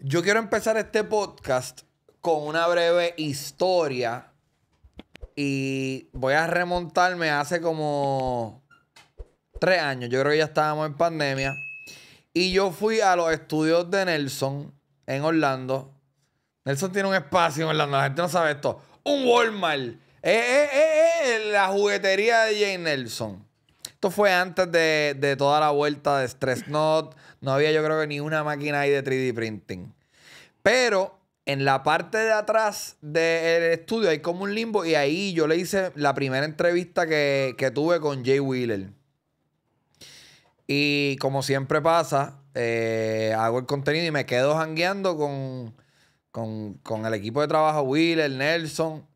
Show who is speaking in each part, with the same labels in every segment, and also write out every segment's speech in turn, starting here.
Speaker 1: Yo quiero empezar este podcast con una breve historia y voy a remontarme hace como tres años. Yo creo que ya estábamos en pandemia. Y yo fui a los estudios de Nelson en Orlando. Nelson tiene un espacio en Orlando, la gente no sabe esto. Un Walmart. Eh, eh, eh, la juguetería de Jane Nelson. Esto fue antes de, de toda la vuelta de Stress Not no había yo creo que ni una máquina ahí de 3D printing. Pero en la parte de atrás del estudio hay como un limbo y ahí yo le hice la primera entrevista que, tuve con Jay Wheeler. Y como siempre pasa, eh, hago el contenido y me quedo jangueando con, con, el equipo de trabajo Wheeler, Nelson.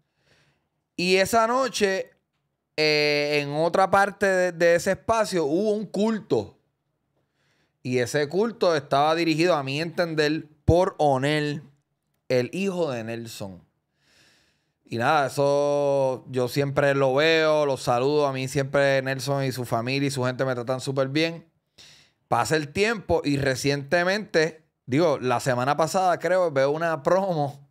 Speaker 1: Y esa noche, eh, en otra parte de, de ese espacio, hubo un culto y ese culto estaba dirigido, a mi entender, por Onel, el hijo de Nelson. Y nada, eso yo siempre lo veo, lo saludo. A mí siempre Nelson y su familia y su gente me tratan súper bien. Pasa el tiempo y recientemente, digo, la semana pasada creo, veo una promo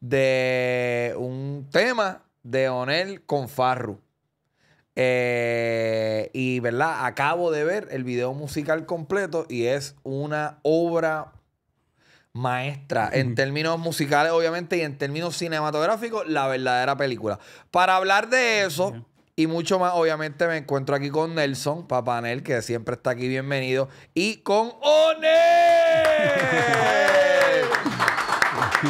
Speaker 1: de un tema de Onel con Farru. Eh, y, ¿verdad? Acabo de ver el video musical completo y es una obra maestra en términos musicales, obviamente, y en términos cinematográficos, la verdadera película. Para hablar de eso y mucho más, obviamente, me encuentro aquí con Nelson, papá Nel, que siempre está aquí, bienvenido, y con One.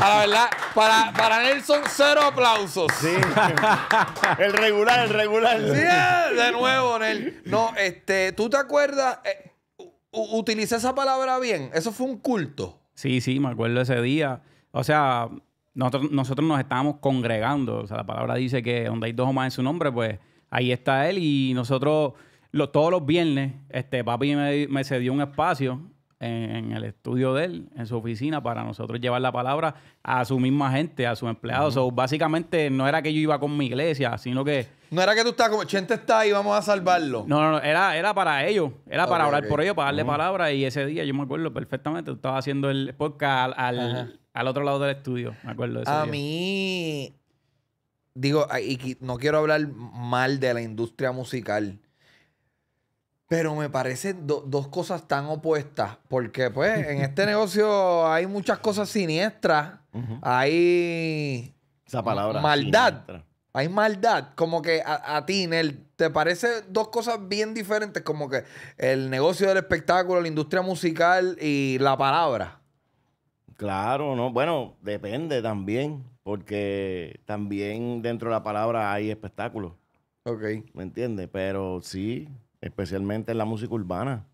Speaker 1: A la verdad, para, para Nelson, cero aplausos. Sí. el regular, el regular. Sí, de nuevo, Nel. No, este, ¿tú te acuerdas? Eh, utilicé esa palabra bien. Eso fue un culto. Sí,
Speaker 2: sí, me acuerdo ese día. O sea, nosotros, nosotros nos estábamos congregando. O sea, la palabra dice que donde hay dos o más en su nombre, pues ahí está él. Y nosotros, lo, todos los viernes, este, papi me, me cedió un espacio en, el estudio de él, en su oficina, para nosotros llevar la palabra a su misma gente, a sus empleados. básicamente no era que yo iba con mi iglesia, sino que...
Speaker 1: No era que tú estás como, Chente está ahí, vamos a salvarlo.
Speaker 2: No, no, no era, era para ellos, era para hablar por ellos, para darle palabra. Y ese día yo me acuerdo perfectamente, tú estabas haciendo el podcast al, otro lado del estudio, me acuerdo. De eso. a mí,
Speaker 1: digo, y no quiero hablar mal de la industria musical pero me parecen dos cosas tan opuestas, porque pues en este negocio hay muchas cosas siniestras, hay esa palabra maldad, hay maldad, como que a, ti, Nel, te parece dos cosas bien diferentes, como que el negocio del espectáculo, la industria musical y la palabra. Claro, no, bueno, depende también, porque también
Speaker 3: dentro de la palabra hay espectáculo. Ok. ¿Me entiendes? Pero sí, especialmente
Speaker 1: en la música urbana.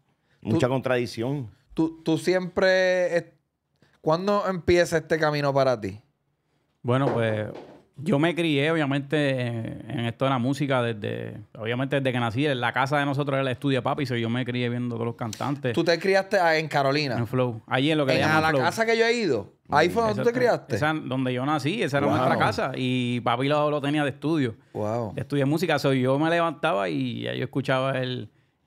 Speaker 1: Mucha contradicción. Tú, siempre... ¿Cuándo empieza este camino para ti? Bueno, pues yo me crié,
Speaker 2: obviamente, en esto de la música desde, obviamente, desde que nací. En la casa de nosotros era el estudio de papi, soy yo me crié viendo todos los cantantes. ¿Tú te
Speaker 1: criaste en Carolina? En Flow.
Speaker 2: Ahí en lo que en la casa que yo he ido.
Speaker 1: Ahí fue donde tú te criaste.
Speaker 2: Esa, donde yo nací, esa era nuestra casa. Y papi lo, tenía de estudio. Wow. De estudio de música. So yo me levantaba y yo escuchaba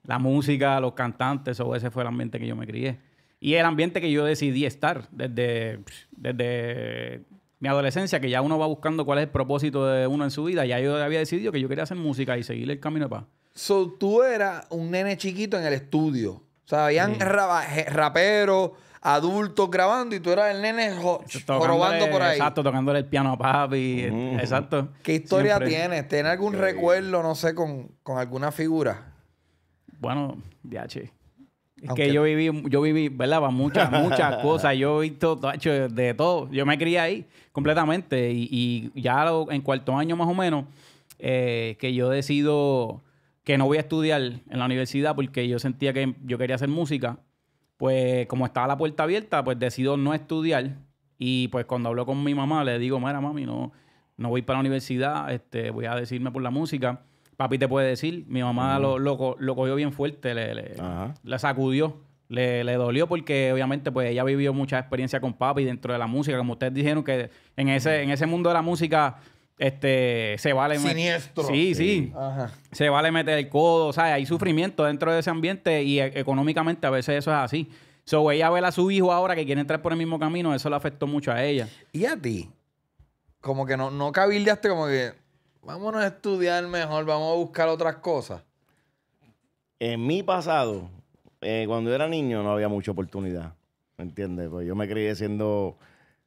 Speaker 2: la música, los cantantes. ese fue el ambiente que yo me crié. Y el ambiente que yo decidí estar desde, desde mi adolescencia, que ya uno va buscando cuál es el propósito de uno en su vida, ya yo había decidido que yo quería hacer música y seguir el camino de paz.
Speaker 1: So, tú eras un nene chiquito en el estudio. O sea, habían raperos, adultos grabando y tú eras el nene probando por ahí. Exacto,
Speaker 2: tocándole el piano a papi. Eh, exacto. ¿Qué historia tienes?
Speaker 1: ¿Tienes algún recuerdo, no sé, con, alguna figura? Bueno,
Speaker 2: DH que yo viví, yo viví, ¿verdad? Muchas, muchas cosas. Yo he visto, de todo. Yo me crié ahí completamente. Y, ya en cuarto año más o menos, eh, que yo decido que no voy a estudiar en la universidad porque yo sentía que yo quería hacer música. Pues como estaba la puerta abierta, pues decido no estudiar. Y pues cuando hablo con mi mamá, le digo, mira, mami, no, no voy para la universidad, este, voy a decirme por la música. Papi te puede decir, mi mamá lo, cogió bien fuerte, le, sacudió, le, dolió porque obviamente pues ella vivió mucha experiencia con papi dentro de la música, como ustedes dijeron que en ese, en ese mundo de la música este se vale siniestro sí sí se vale meter el codo o sea hay sufrimiento dentro de ese ambiente y e, económicamente a veces eso es así so ella ve a su hijo ahora que quiere entrar por el mismo
Speaker 1: camino eso le afectó mucho a ella y a ti como que no no cabildeaste como que vámonos a estudiar mejor, vamos a buscar otras cosas. En
Speaker 3: mi pasado, eh, cuando era niño, no había mucha oportunidad. ¿Me entiendes? Pues yo me crié siendo,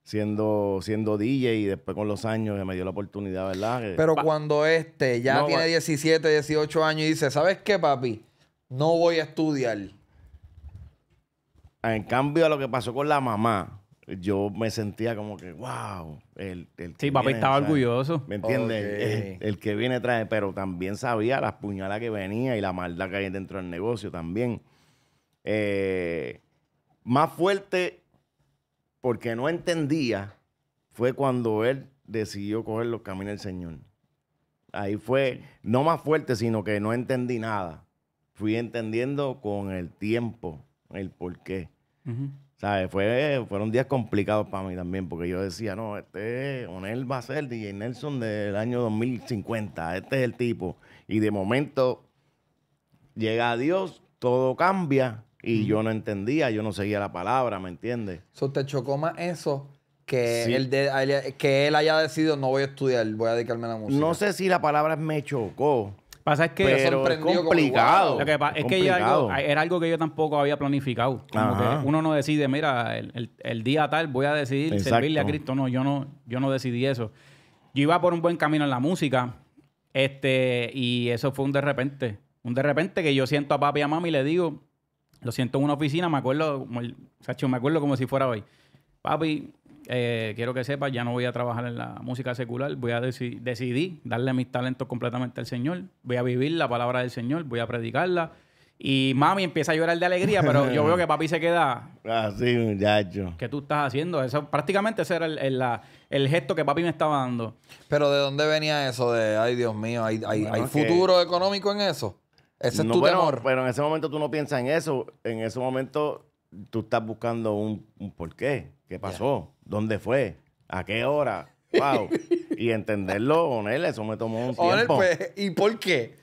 Speaker 3: siendo, siendo DJ y después con los años me dio la oportunidad, ¿verdad? Pero
Speaker 1: cuando este ya tiene 17, 18 años y dice, ¿sabes qué, papi? No voy a estudiar.
Speaker 3: En cambio, a lo que pasó con la mamá, yo me sentía como que, wow. El, el sí, papi estaba orgulloso. ¿Me entiendes? El, que viene trae, pero también sabía las puñalas que venía y la maldad que hay dentro del negocio también. Eh, más fuerte, porque no entendía, fue cuando él decidió coger los caminos del Señor. Ahí fue, no más fuerte, sino que no entendí nada. Fui entendiendo con el tiempo el por qué. ¿Sabes? Fue, fueron días complicados para mí también, porque yo decía, no, este Onel va a ser DJ Nelson del año 2050, este es el tipo. Y de momento llega a Dios, todo cambia y yo no entendía, yo no seguía la palabra, ¿me entiendes?
Speaker 1: So, ¿Te chocó más eso que, que él haya decidido no voy a estudiar, voy a dedicarme a la música? No sé si la palabra me chocó, es que complicado. Lo que pasa es que
Speaker 2: era algo que yo tampoco había planificado. uno no decide, mira, el, el, día tal voy a decidir servirle a Cristo. No, yo no, yo no decidí eso. Yo iba por un buen camino en la música, este, y eso fue un de repente. Un de repente que yo siento a papi y a mami y le digo, lo siento en una oficina, me acuerdo, me acuerdo como si fuera hoy. Papi, eh, quiero que sepas, ya no voy a trabajar en la música secular, voy a decidir darle mis talentos completamente al Señor, voy a vivir la palabra del Señor, voy a predicarla. Y mami empieza a llorar de alegría, pero yo veo que papi se queda.
Speaker 3: Así, ah, muchacho. ¿Qué tú estás
Speaker 2: haciendo? Eso, prácticamente ese era el, gesto que papi me estaba dando. Pero ¿de dónde venía
Speaker 3: eso de, ay Dios mío, hay, futuro económico en eso? Ese es tu pero, temor. Pero en ese momento tú no piensas en eso. En ese momento tú estás buscando un, por porqué. ¿Qué pasó? ¿Dónde fue? ¿A qué hora? Wow. y entenderlo, él, eso me tomó un tiempo. Pues, ¿y por qué?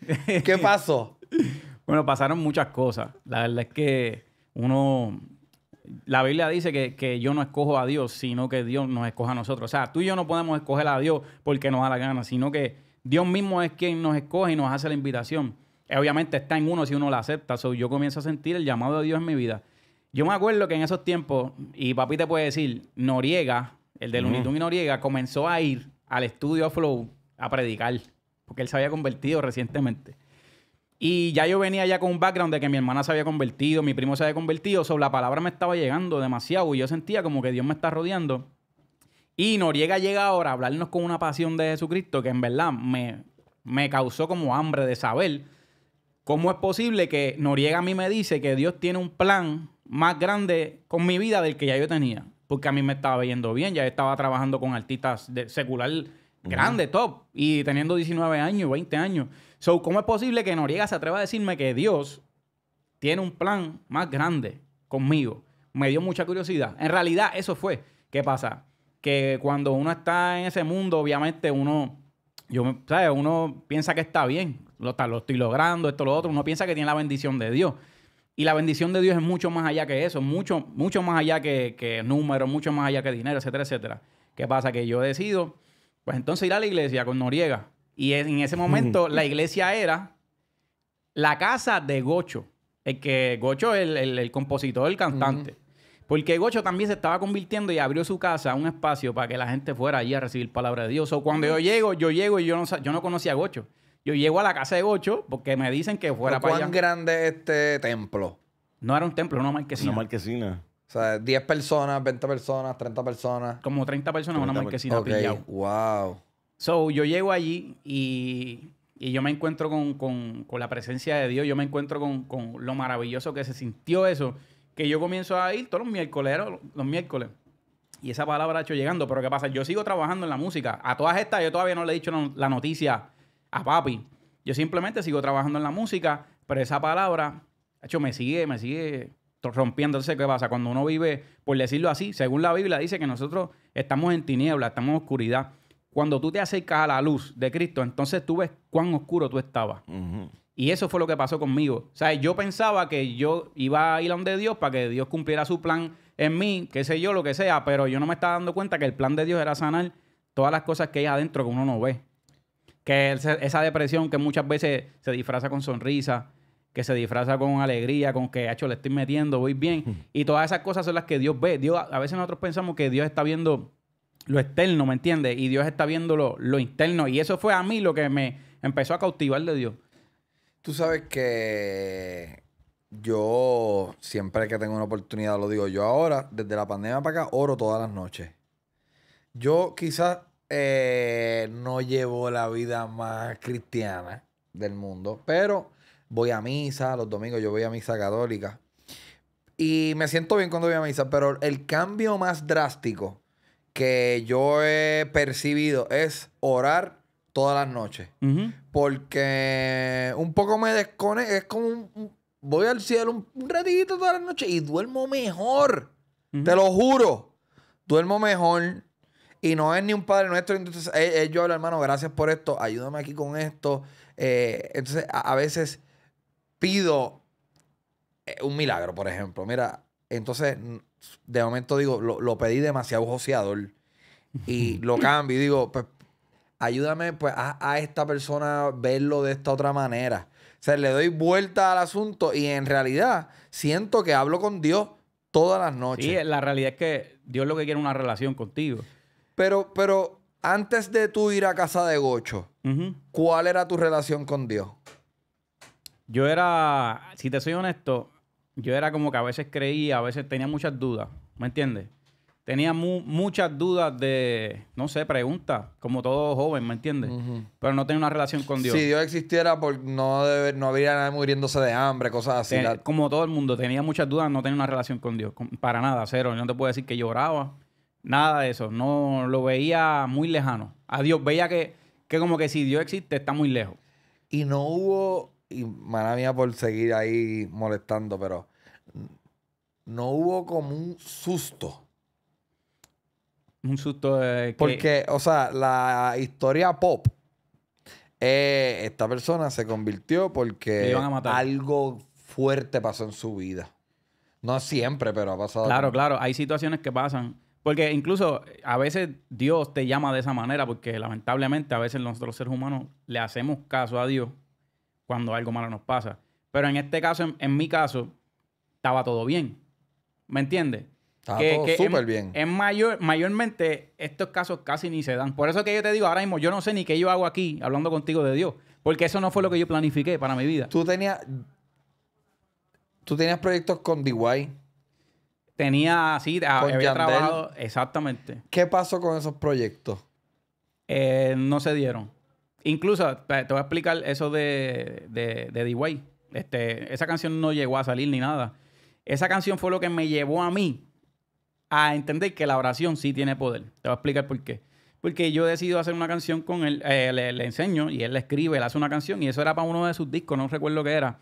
Speaker 3: ¿Qué pasó? bueno, pasaron muchas
Speaker 2: cosas. La verdad es que uno... La Biblia dice que, yo no escojo a Dios, sino que Dios nos escoge a nosotros. O sea, tú y yo no podemos escoger a Dios porque nos da la gana, sino que Dios mismo es quien nos escoge y nos hace la invitación. Eh, obviamente está en uno si uno la acepta. yo comienzo a sentir el llamado de Dios en mi vida. Yo me acuerdo que en esos tiempos, y papi te puede decir, Noriega, el de Looney y Noriega, comenzó a ir al estudio Flow a predicar, porque él se había convertido recientemente. Y ya yo venía ya con un background de que mi hermana se había convertido, mi primo se había convertido, sobre la palabra me estaba llegando demasiado y yo sentía como que Dios me está rodeando. Y Noriega llega ahora a hablarnos con una pasión de Jesucristo que en verdad me, me causó como hambre de saber cómo es posible que Noriega a mí me dice que Dios tiene un plan más grande con mi vida del que ya yo tenía. Porque a mí me estaba yendo bien, ya estaba trabajando con artistas de secular grande, top, y teniendo 19 años, 20 años. So, ¿cómo es posible que Noriega se atreva a decirme que Dios tiene un plan más grande conmigo? Me dio mucha curiosidad. En realidad, eso fue. ¿Qué pasa? Que cuando uno está en ese mundo, obviamente uno, yo, ¿sabes? uno piensa que está bien, lo, está, lo estoy logrando, esto, lo otro, uno piensa que tiene la bendición de Dios. Y la bendición de Dios es mucho más allá que eso, mucho, mucho más allá que, que números, mucho más allá que dinero, etcétera, etcétera. ¿Qué pasa? Que yo decido, pues entonces ir a la iglesia con Noriega. Y en ese momento la iglesia era la casa de Gocho. El que Gocho es el, compositor, el cantante. Porque Gocho también se estaba convirtiendo y abrió su casa, un espacio para que la gente fuera allí a recibir palabra de Dios. O cuando yo llego, yo llego y yo no, yo no conocía a Gocho. Yo llego a la casa de Gocho porque me dicen que fuera para allá. ¿Cuán grande este
Speaker 1: templo? No era un templo, era una marquesina. Una marquesina. O sea, 10 personas, 20 personas, 30 personas. Como 30 personas, una marquesina. pillado. wow. So, yo llego allí
Speaker 2: y, yo me encuentro con, la presencia de Dios. Yo me encuentro con, con, lo maravilloso que se sintió eso. Que yo comienzo a ir todos los miércoles, los miércoles. Y esa palabra ha hecho llegando. Pero ¿qué pasa? Yo sigo trabajando en la música. A todas estas yo todavía no le he dicho la noticia a papi. Yo simplemente sigo trabajando en la música, pero esa palabra, de hecho, me sigue, me sigue rompiendo. ¿qué pasa? Cuando uno vive, por decirlo así, según la Biblia dice que nosotros estamos en tinieblas, estamos en oscuridad. Cuando tú te acercas a la luz de Cristo, entonces tú ves cuán oscuro tú estabas. Y eso fue lo que pasó conmigo. O sea, yo pensaba que yo iba a ir a donde Dios para que Dios cumpliera su plan en mí, qué sé yo, lo que sea, pero yo no me estaba dando cuenta que el plan de Dios era sanar todas las cosas que hay adentro que uno no ve. Que esa depresión que muchas veces se disfraza con sonrisa, que se disfraza con alegría, con que, hecho, le estoy metiendo, voy bien. Y todas esas cosas son las que Dios ve. Dios, a veces nosotros pensamos que Dios está viendo lo externo, ¿me entiendes? Y Dios está viendo lo, lo interno. Y eso fue a mí lo que me empezó a cautivar de Dios.
Speaker 1: Tú sabes que yo siempre que tengo una oportunidad lo digo. Yo ahora, desde la pandemia para acá, oro todas las noches. Yo quizás eh, no llevo la vida más cristiana del mundo, pero voy a misa, los domingos yo voy a misa católica. Y me siento bien cuando voy a misa, pero el cambio más drástico que yo he percibido es orar todas las noches. Porque un poco me descone, es como voy al cielo un, ratito todas las noches y duermo mejor. Te lo juro. Duermo mejor. Y no es ni un padre nuestro. Entonces, eh, eh, yo hablo, hermano, gracias por esto, ayúdame aquí con esto. Eh, entonces, a, veces pido un milagro, por ejemplo. Mira, entonces, de momento digo, lo, pedí demasiado joseador. Y lo cambio y digo, pues, ayúdame pues, a, esta persona verlo de esta otra manera. O sea, le doy vuelta al asunto y en realidad siento que hablo con Dios todas las noches. Sí, la realidad es que Dios lo que quiere es una relación contigo. Pero, pero antes de tú ir a casa de Gocho, ¿cuál era tu relación con Dios?
Speaker 2: Yo era, si te soy honesto, yo era como que a veces creía, a veces tenía muchas dudas, ¿me entiendes? Tenía muchas dudas de, no sé, preguntas, como todo joven, ¿me entiendes? Pero no tenía una relación con Dios. Si Dios existiera, por, no, no habría nadie muriéndose de hambre, cosas así. Como todo el mundo, tenía muchas dudas, no tenía una relación con Dios, para nada, cero. no te puedo decir que lloraba, Nada de eso. No lo veía muy lejano. Adiós, veía que, como que si
Speaker 1: Dios existe, está muy lejos. Y no hubo, y mala mía por seguir ahí molestando, pero no hubo como un susto. Un susto de Porque, o sea, la historia pop, eh, esta persona se convirtió porque algo fuerte pasó en su vida. No siempre, pero ha pasado. Claro,
Speaker 2: claro. Hay situaciones que pasan porque incluso eh, a veces Dios te llama de esa manera, porque lamentablemente a veces nosotros seres humanos le hacemos caso a Dios cuando algo malo nos pasa. Pero en este caso, en, mi caso, estaba todo bien. ¿Me entiendes? Estaba todo súper bien. En mayor, mayormente estos casos casi ni se dan. Por eso que yo te digo ahora mismo, yo no sé ni qué yo hago aquí hablando contigo de Dios. Porque eso no fue lo que yo planifiqué para mi vida. Tú tenías. Tú tenías proyectos con DY. Tenía así, ah, había trabajado. Exactamente.
Speaker 1: ¿Qué pasó con esos proyectos? Eh, no se dieron.
Speaker 2: Incluso, te voy a explicar eso de, de, D-Way. Este, esa canción no llegó a salir ni nada. Esa canción fue lo que me llevó a mí a entender que la oración sí tiene poder. Te voy a explicar por qué. Porque yo decido hacer una canción con él, eh, le, enseño y él la escribe, él hace una canción y eso era para uno de sus discos, no recuerdo qué era.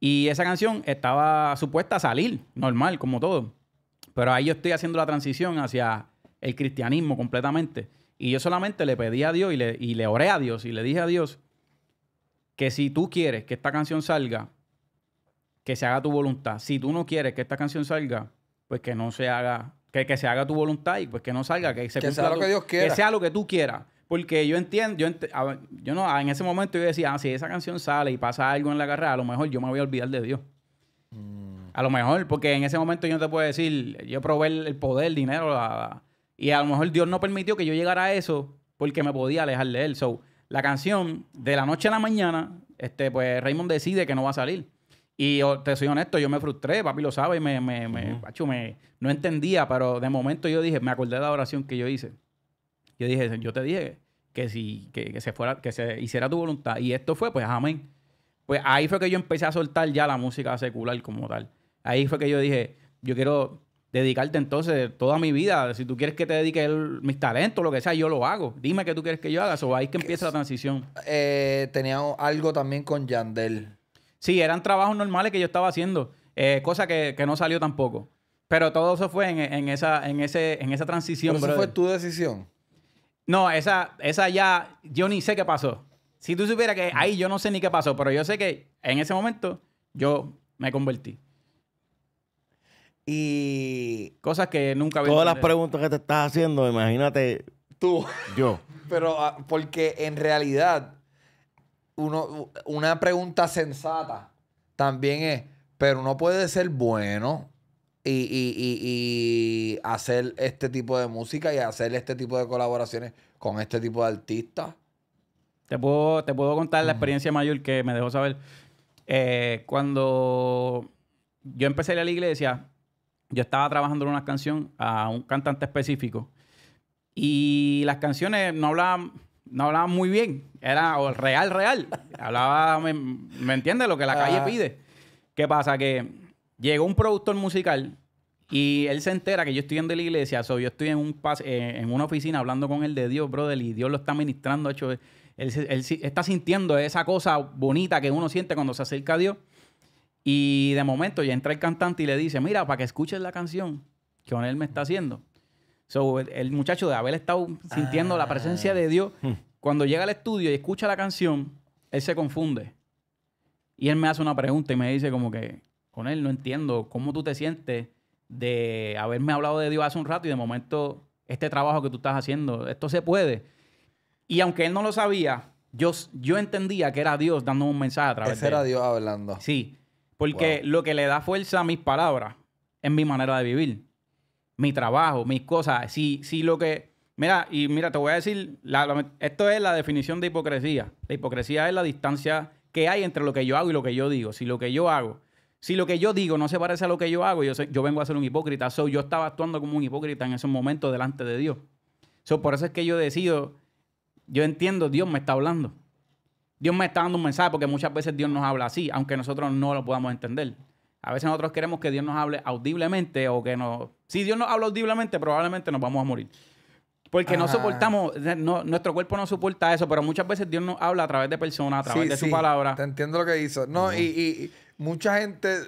Speaker 2: Y esa canción estaba supuesta a salir, normal, como todo. Pero ahí yo estoy haciendo la transición hacia el cristianismo completamente. Y yo solamente le pedí a Dios y le, oré a Dios y le dije a Dios que si tú quieres que esta canción salga, que se haga tu voluntad. Si tú no quieres que esta canción salga, pues que no se haga, que, se haga tu voluntad y pues que no salga, que sea lo que Dios quiera. Que sea lo que tú quieras. Porque yo entiendo, yo, no, en ese momento yo decía, ah, si esa canción sale y pasa algo en la carrera, a lo mejor yo me voy a olvidar de Dios. Mm. A lo mejor, porque en ese momento yo no te puedo decir, yo probé el, poder, el dinero, y a lo mejor Dios no permitió que yo llegara a eso porque me podía alejar de él. So, la canción, de la noche a la mañana, este, pues Raymond decide que no va a salir. Y te soy honesto, yo me frustré, papi lo sabe, y me, me, me, no entendía, pero de momento yo dije, me acordé de la oración que yo hice. Yo dije, yo te dije que si que se fuera, que se hiciera tu voluntad. Y esto fue, pues, amén. Pues ahí fue que yo empecé a soltar ya la música secular como tal ahí fue que yo dije, yo quiero dedicarte entonces toda mi vida. Si tú quieres que te dedique mis talentos, lo que sea, yo lo hago. Dime qué tú quieres que yo haga. O ahí que empieza la transición. Eh, tenía algo también con Yandel. Sí, eran trabajos normales que yo estaba haciendo. Eh, cosa que, no salió tampoco. Pero todo eso fue en, esa, en, ese, en esa transición. fue
Speaker 1: tu decisión?
Speaker 2: No, esa, esa ya, yo ni sé qué pasó. Si tú supieras que ahí yo no sé ni qué pasó, pero yo sé que en ese momento yo me
Speaker 1: convertí. Y cosas que nunca había Todas las preguntas
Speaker 3: que te estás haciendo, imagínate. Tú. Yo.
Speaker 1: Pero ah, porque en realidad, uno, una pregunta sensata también es, pero uno puede ser bueno y, hacer este tipo de música y hacer este tipo de colaboraciones con este tipo de artistas. Te
Speaker 2: puedo, te puedo contar la experiencia mayor que me dejó saber. Eh, cuando yo empecé a ir a la iglesia, yo estaba trabajando en una canción a un cantante específico y las canciones no hablaban, no hablaban muy bien. Era real, real. Hablaba, me, entiendes? Lo que la calle ah. pide. ¿Qué pasa? Que llegó un productor musical y él se entera que yo estoy en la iglesia. soy yo estoy en, un eh, en una oficina hablando con el de Dios, brother, y Dios lo está ministrando. Hecho, él está sintiendo esa cosa bonita que uno siente cuando se acerca a Dios. Y de momento ya entra el cantante y le dice, mira, para que escuches la canción que con él me está haciendo. So, el, muchacho de haber estado sintiendo la presencia de Dios, ah. cuando llega al estudio y escucha la canción, él se confunde. Y él me hace una pregunta y me dice como que, con él no entiendo cómo tú te sientes de haberme hablado de Dios hace un rato y de momento este trabajo que tú estás haciendo, esto se puede. Y aunque él no lo sabía, yo, yo entendía que era Dios dando un mensaje a través de él. era Dios hablando. Sí. Porque lo que le da fuerza a mis palabras es mi manera de vivir, mi trabajo, mis cosas. Si, si lo que. Mira, y mira, te voy a decir, esto es la definición de hipocresía. La hipocresía es la distancia que hay entre lo que yo hago y lo que yo digo. Si lo que yo hago, si lo que yo digo no se parece a lo que yo hago, yo, yo vengo a ser un hipócrita. yo estaba actuando como un hipócrita en esos momentos delante de Dios. por eso es que yo decido, yo entiendo, Dios me está hablando. Dios me está dando un mensaje porque muchas veces Dios nos habla así, aunque nosotros no lo podamos entender. A veces nosotros queremos que Dios nos hable audiblemente o que nos... Si Dios nos habla audiblemente, probablemente nos vamos a morir. Porque no soportamos, nuestro cuerpo no soporta eso, pero muchas veces Dios nos
Speaker 1: habla a través de personas, a través de su palabra. Te entiendo lo que hizo. No, y, mucha gente,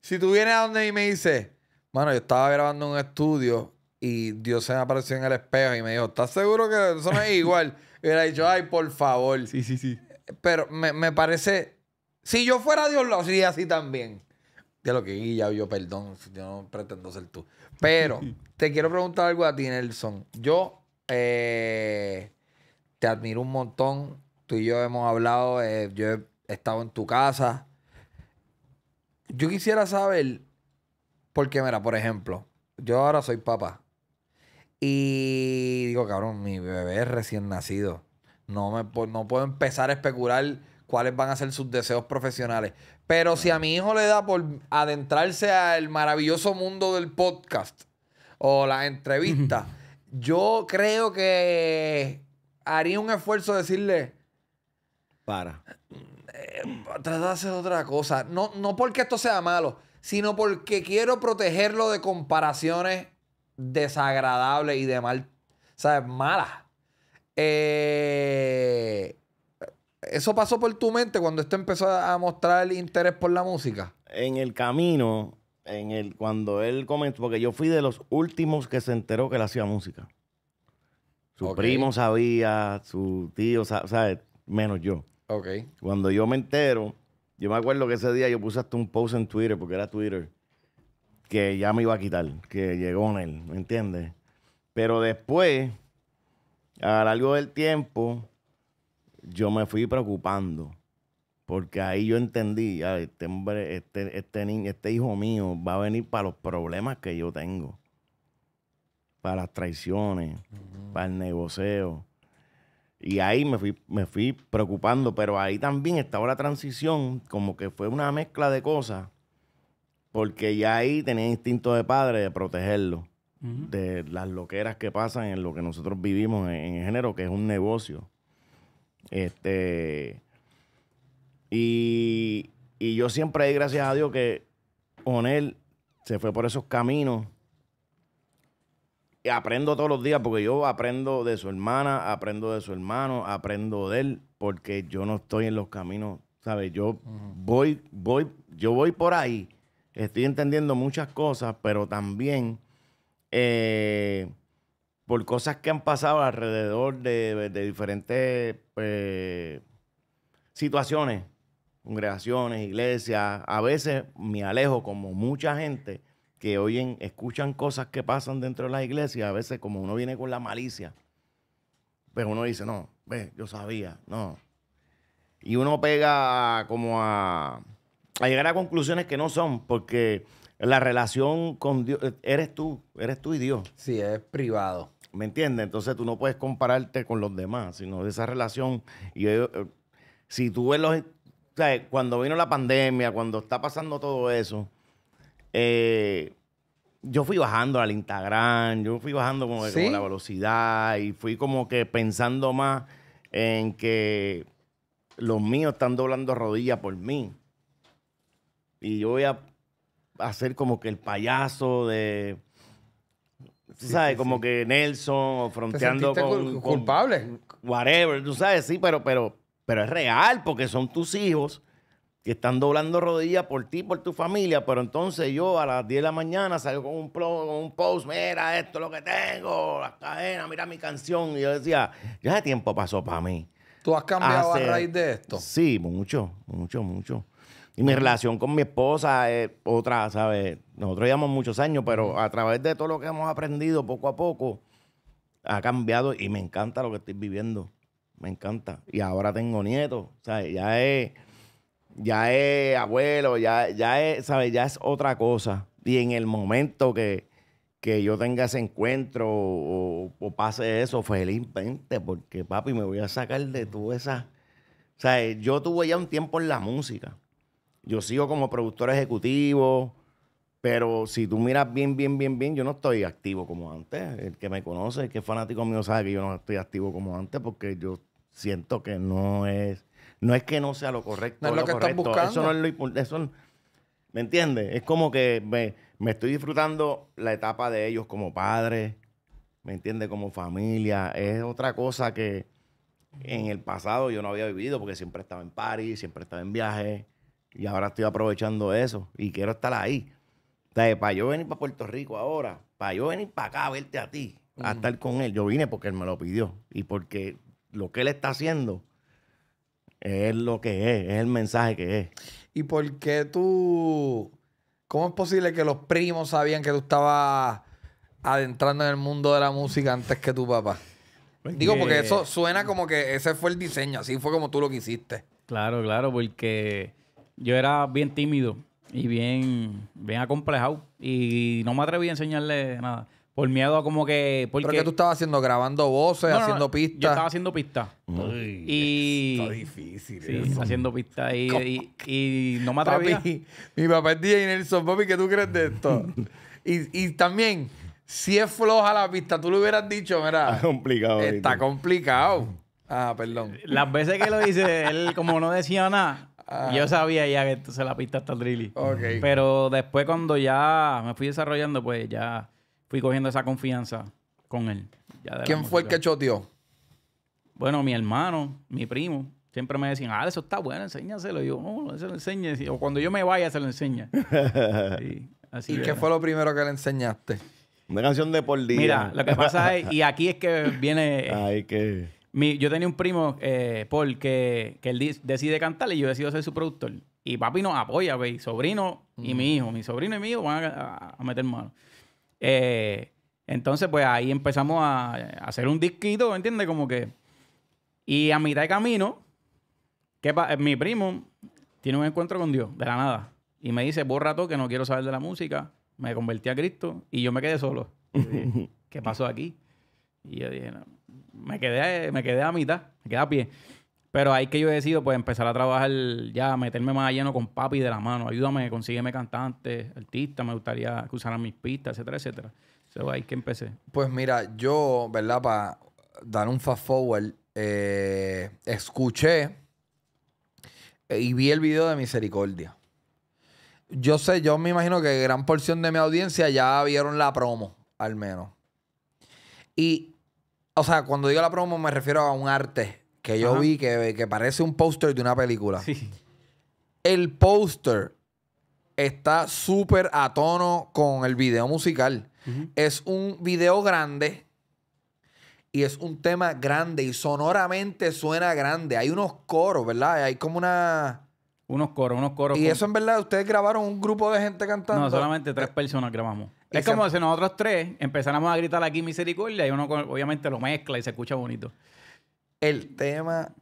Speaker 1: si tú vienes a donde y me dices, mano, yo estaba grabando un estudio y Dios se me apareció en el espejo y me dijo, ¿estás seguro que eso no es igual? y le dicho, ay, por favor. Sí, sí, sí pero me, parece. Si yo fuera Dios, lo haría así también. De lo que ya yo perdón, yo no pretendo ser tú. Pero te quiero preguntar algo a ti, Nelson. Yo eh, te admiro un montón. Tú y yo hemos hablado, eh, yo he estado en tu casa. Yo quisiera saber, porque mira, por ejemplo, yo ahora soy papá. Y digo, cabrón, mi bebé es recién nacido. No, me, no puedo empezar a especular cuáles van a ser sus deseos profesionales. Pero si a mi hijo le da por adentrarse al maravilloso mundo del podcast o la entrevista, yo creo que haría un esfuerzo decirle... Para. Eh, tratarse de hacer otra cosa. No, no porque esto sea malo, sino porque quiero protegerlo de comparaciones desagradables y de mal... ¿Sabes? Malas. Eh, ¿Eso pasó por tu mente cuando usted empezó a mostrar el interés por la música? En el
Speaker 3: camino, en el, cuando él comenzó, porque yo fui de los últimos que se enteró que él hacía música. Su primo sabía, su tío, sabe, Menos yo. Ok. Cuando yo me entero, yo me acuerdo que ese día yo puse hasta un post en Twitter, porque era Twitter, que ya me iba a quitar, que llegó en él, ¿me entiendes? Pero después a lo largo del tiempo, yo me fui preocupando. Porque ahí yo entendí, ah, este, este, este, este, hijo mío va a venir para los problemas que yo tengo. Para las traiciones, para el negocio. Y ahí me fui, me fui preocupando, pero ahí también estaba la transición, como que fue una mezcla de cosas, porque ya ahí tenía instinto de padre de protegerlo de las loqueras que pasan en lo que nosotros vivimos en, género, que es un negocio. Este. Y, y yo siempre hay, gracias a Dios, que él... se fue por esos caminos. Y aprendo todos los días, porque yo aprendo de su hermana, aprendo de su hermano, aprendo de él, porque yo no estoy en los caminos, ¿sabes? Yo voy, voy, yo voy por ahí, estoy entendiendo muchas cosas, pero también eh, por cosas que han pasado alrededor de, diferentes eh, situaciones, congregaciones, iglesias. A veces me alejo como mucha gente que oyen, escuchan cosas que pasan dentro de la iglesia, a veces como uno viene con la malicia, pero pues uno dice, no, ve, yo sabía, no. Y uno pega como a llegar a conclusiones que no son, porque la relación con Dios, eres tú, eres tú y Dios. Sí, es privado. ¿Me entiendes? Entonces tú no puedes compararte con los demás, sino esa relación. Y eh, si tú ves los... Cuando vino la pandemia, cuando está pasando todo eso, eh, yo fui bajando al Instagram, yo fui bajando como, la velocidad y fui como que pensando más en que los míos están doblando rodillas por mí. Y yo voy a hacer como que el payaso de. ¿Tú sabes? como que Nelson fronteando con, culpable. whatever, tú sabes, sí, pero, pero, pero es real porque son tus hijos que están doblando rodillas por ti, por tu familia, pero entonces yo a las 10 de la mañana salgo con un, post, mira, esto lo que tengo, las cadenas, mira mi canción. Y yo decía, ya ese tiempo pasó para mí.
Speaker 1: ¿Tú has cambiado a raíz de esto?
Speaker 3: Sí, mucho, mucho, mucho. Y mi relación con mi esposa es otra, ¿sabes? Nosotros llevamos muchos años, pero a través de todo lo que hemos aprendido poco a poco, ha cambiado y me encanta lo que estoy viviendo. Me encanta. Y ahora tengo nietos, ¿sabes? Ya es, ya es abuelo, ya, ya es, Ya es otra cosa. Y en el momento que, yo tenga ese encuentro o, pase eso, felizmente, porque papi, me voy a sacar de toda esa... O sea, yo tuve ya un tiempo en la música yo sigo como productor ejecutivo, pero si tú miras bien, bien, bien, bien, yo no estoy activo como antes. El que me conoce, el que es fanático mío, sabe que yo no estoy activo como antes porque yo siento que no es. No es que no sea lo correcto. No es lo, que Estás buscando. Eso no es lo importante. ¿Me entiendes? Es como que me, me, estoy disfrutando la etapa de ellos como padres, ¿me entiendes? Como familia. Es otra cosa que en el pasado yo no había vivido porque siempre estaba en París, siempre estaba en viajes y ahora estoy aprovechando eso y quiero estar ahí. O sea, para yo venir para Puerto Rico ahora, para yo venir para acá a verte a ti, a estar con él. Yo vine porque él me lo pidió y porque lo que él está haciendo es lo que es, es el mensaje que es.
Speaker 1: ¿Y por qué tú... ¿Cómo es posible que los primos sabían que tú estabas adentrando en el mundo de la música antes que tu papá? Pues Digo, porque eso suena como que ese fue el diseño, así fue como tú lo quisiste.
Speaker 2: Claro, claro, porque yo era bien tímido y bien, bien acomplejado. Y no me atreví a enseñarle nada. Por miedo a como que. Porque...
Speaker 3: ¿Pero tú
Speaker 1: estabas haciendo? ¿Grabando voces? ¿Haciendo pistas? Yo estaba haciendo pistas. y. Está difícil. haciendo pistas. Y, no me atreví. mi papá es DJ Nelson, Bobby. ¿qué tú crees de esto? y, también, si es floja la pista, tú lo hubieras dicho, mira. Está complicado. Está complicado. Ah, perdón. Las veces que lo
Speaker 2: dice, él como no decía nada, Ah. Yo sabía ya que se la pista hasta drilly. Pero después cuando ya me fui desarrollando, pues ya fui cogiendo esa confianza con él. ¿Quién fue el que choteó? Bueno, mi hermano, mi primo. Siempre me decían, ah, eso está bueno, enséñaselo. Y yo, no, oh, no se lo enseñes. O cuando yo me vaya, se lo enseña.
Speaker 3: así
Speaker 2: ¿Y qué fue
Speaker 1: lo primero que le enseñaste? Una canción de por día. Mira, lo que pasa es,
Speaker 2: y aquí es que viene... Ay, qué yo tenía un primo, eh, Paul, que, él decide cantar y yo decido ser su productor. Y papi nos apoya, mi Sobrino y mi mm. hijo. Mi sobrino y mi hijo van a, meter mano. Eh, entonces, pues ahí empezamos a, hacer un disquito, ¿entiendes? Como que. Y a mitad de camino, que mi primo tiene un encuentro con Dios, de la nada. Y me dice, borra todo, que no quiero saber de la música. Me convertí a Cristo y yo me quedé solo. ¿Qué pasó aquí? Y yo dije, no me quedé, me quedé a mitad, me quedé a pie. Pero ahí que yo he decidido pues empezar a trabajar ya, meterme más lleno con papi de la mano. Ayúdame, consígueme cantante, artista, me gustaría que usaran mis pistas, etcétera, etcétera. eso ahí que empecé.
Speaker 1: Pues mira, yo, ¿verdad? Para dar un fast forward, eh, escuché eh, y vi el video de Misericordia. Yo sé, yo me imagino que gran porción de mi audiencia ya vieron la promo, al menos. Y o sea, cuando digo la promo me refiero a un arte que yo vi que, parece un póster de una película. El póster está súper a tono con el video musical. Es un video grande y es un tema grande y sonoramente suena grande. Hay unos coros, ¿verdad? Hay como una... Unos coros, unos coros. Y eso en verdad, ustedes grabaron un grupo de gente cantando. No, solamente
Speaker 2: tres personas grabamos. Es como si nosotros tres empezáramos a gritar aquí misericordia y
Speaker 1: uno obviamente lo mezcla y se escucha bonito. El tema,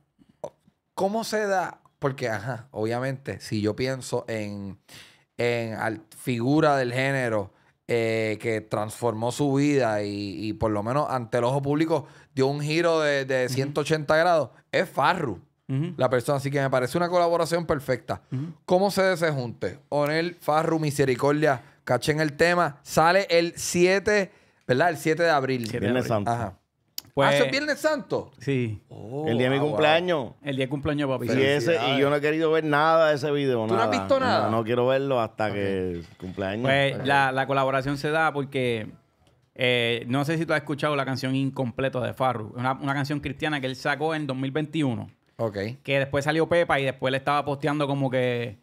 Speaker 1: ¿cómo se da? Porque, ajá, obviamente, si yo pienso en, en figura del género eh, que transformó su vida y, por lo menos ante el ojo público dio un giro de, 180 grados, es Farru. La persona, así que me parece una colaboración perfecta. ¿Cómo se desejunte? Onel, Farru, Misericordia, Cachen el tema. Sale el 7, ¿verdad? El 7 de abril. Viernes Santo. Ajá. Pues, ah, Viernes Santo? Sí. Oh, el día de mi ah, cumpleaños. El día de cumpleaños,
Speaker 2: papi. y yo no he
Speaker 3: querido ver nada de ese video. ¿Tú no has visto nada? No, quiero verlo hasta que cumpleaños. Pues la,
Speaker 2: colaboración se da porque eh, no sé si tú has escuchado la canción Incompleto de Farru. Una, una canción cristiana que él sacó en 2021. Ok. Que después salió Pepa y después le estaba posteando como que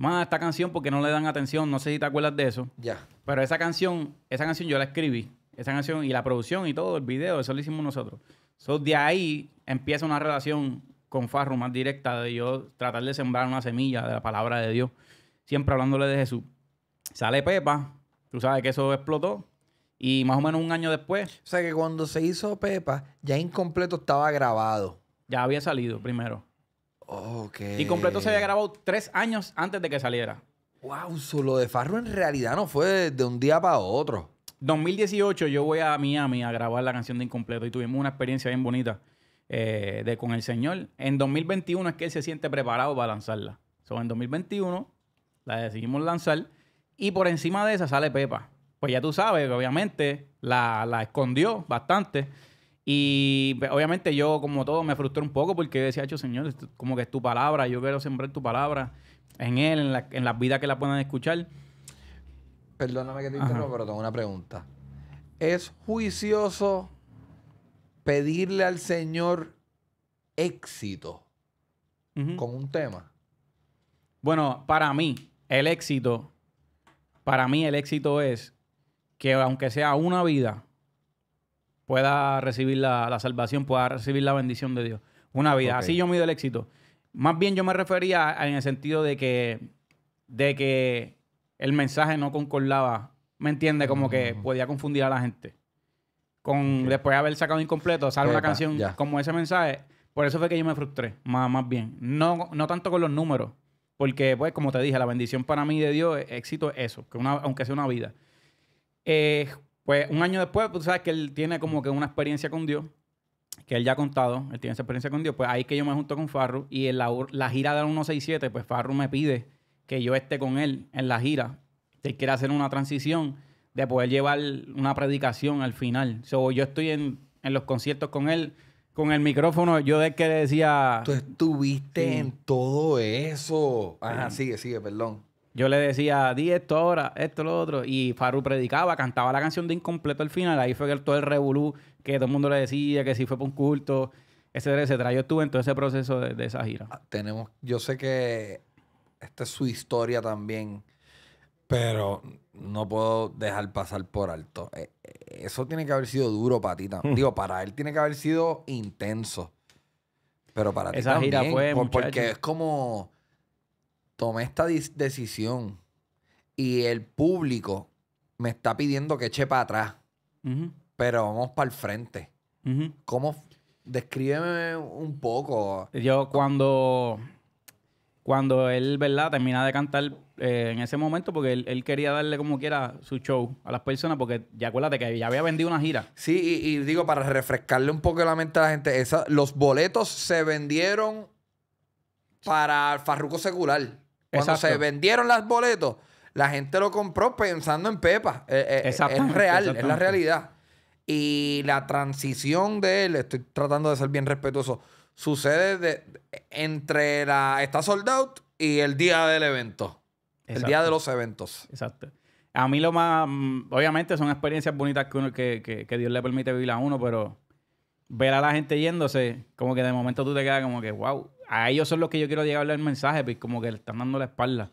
Speaker 2: más esta canción porque no le dan atención, no sé si te acuerdas de eso. Ya. Pero esa canción, esa canción yo la escribí, esa canción y la producción y todo, el video, eso lo hicimos nosotros. So, de ahí empieza una relación con Farro más directa de yo tratar de sembrar una semilla de la palabra de Dios, siempre hablándole de Jesús. Sale Pepa, tú sabes que eso explotó. Y más o menos un año después. O sea que cuando
Speaker 1: se hizo Pepa, ya incompleto estaba grabado. Ya había salido primero. Okay. Y completo se había
Speaker 2: grabado tres años antes de que saliera.
Speaker 1: Wow, solo de Farro en realidad no fue de un día para otro. 2018 yo voy a Miami a grabar
Speaker 2: la canción de Incompleto y tuvimos una experiencia bien bonita eh, de con el señor. En 2021 es que él se siente preparado para lanzarla. So, en 2021 la decidimos lanzar y por encima de esa sale Pepa. Pues ya tú sabes, que obviamente la, la escondió bastante. Y pues, obviamente yo, como todo, me frustré un poco porque decía, hecho, señor, como que es tu palabra, yo quiero sembrar tu palabra en él, en, la, en las vidas que la puedan escuchar.
Speaker 1: Perdóname que te interrumpa, pero tengo una pregunta. ¿Es juicioso pedirle al Señor éxito con un tema? Bueno, para mí,
Speaker 2: el éxito, para mí el éxito es que aunque sea una vida, pueda recibir la, salvación, pueda recibir la bendición de Dios. Una vida. Así yo mido el éxito. Más bien yo me refería en el sentido de que, de que el mensaje no concordaba. ¿Me entiende? Como que mm. podía confundir a la gente. Con, Después de haber sacado incompleto, sale la una canción como ese mensaje. Por eso fue que yo me frustré, más, más bien. No, no tanto con los números, porque, pues, como te dije, la bendición para mí de Dios, éxito es eso, que aunque sea una vida. Eh, pues un año después, pues, tú sabes que él tiene como que una experiencia con Dios, que él ya ha contado, él tiene esa experiencia con Dios. Pues ahí que yo me junto con Farru y en la, gira del 167, pues Farru me pide que yo esté con él en la gira. Él quiere hacer una transición de poder llevar una predicación al final. So, yo estoy en, los conciertos con él con el micrófono, yo de que le decía. Tú estuviste
Speaker 1: en todo eso. Ajá, sigue, sigue, perdón.
Speaker 2: Yo le decía, di esto ahora, esto, lo otro. Y Faru predicaba, cantaba la canción de incompleto al final. Ahí fue que todo el revolú que todo el mundo le decía, que si fue por un culto, etcétera, etcétera. Yo estuve en todo ese proceso de, esa gira.
Speaker 1: Ah, tenemos, yo sé que esta es su historia también, pero no puedo dejar pasar por alto. Eh, eh, eso tiene que haber sido duro para ti hmm. Digo, para él tiene que haber sido intenso. Pero para ti Esa gira fue, Porque es como tomé esta decisión y el público me está pidiendo que eche para atrás, pero vamos para el frente. ¿Cómo? Descríbeme un poco. Yo cuando,
Speaker 2: cuando él, ¿verdad? Termina de cantar eh, en ese momento, porque él, quería darle como quiera su show a las personas, porque ya acuérdate que ya había vendido una gira. Sí, y,
Speaker 1: digo, para refrescarle un poco la mente a la gente, los boletos se vendieron para el Farruco Secular. Cuando se vendieron los boletos, la gente lo compró pensando en Pepa. Eh, eh, es real, es la realidad. Y la transición de él, estoy tratando de ser bien respetuoso, sucede de, entre la está sold out y el día del evento. El día de los eventos.
Speaker 2: Exacto. A mí lo más, mm, obviamente son experiencias bonitas que, que Dios le permite vivir a uno, pero ver a la gente yéndose, como que de momento tú te quedas como que, wow, a ellos son los que yo quiero llegarle el mensaje, pues como que le están dando la espalda.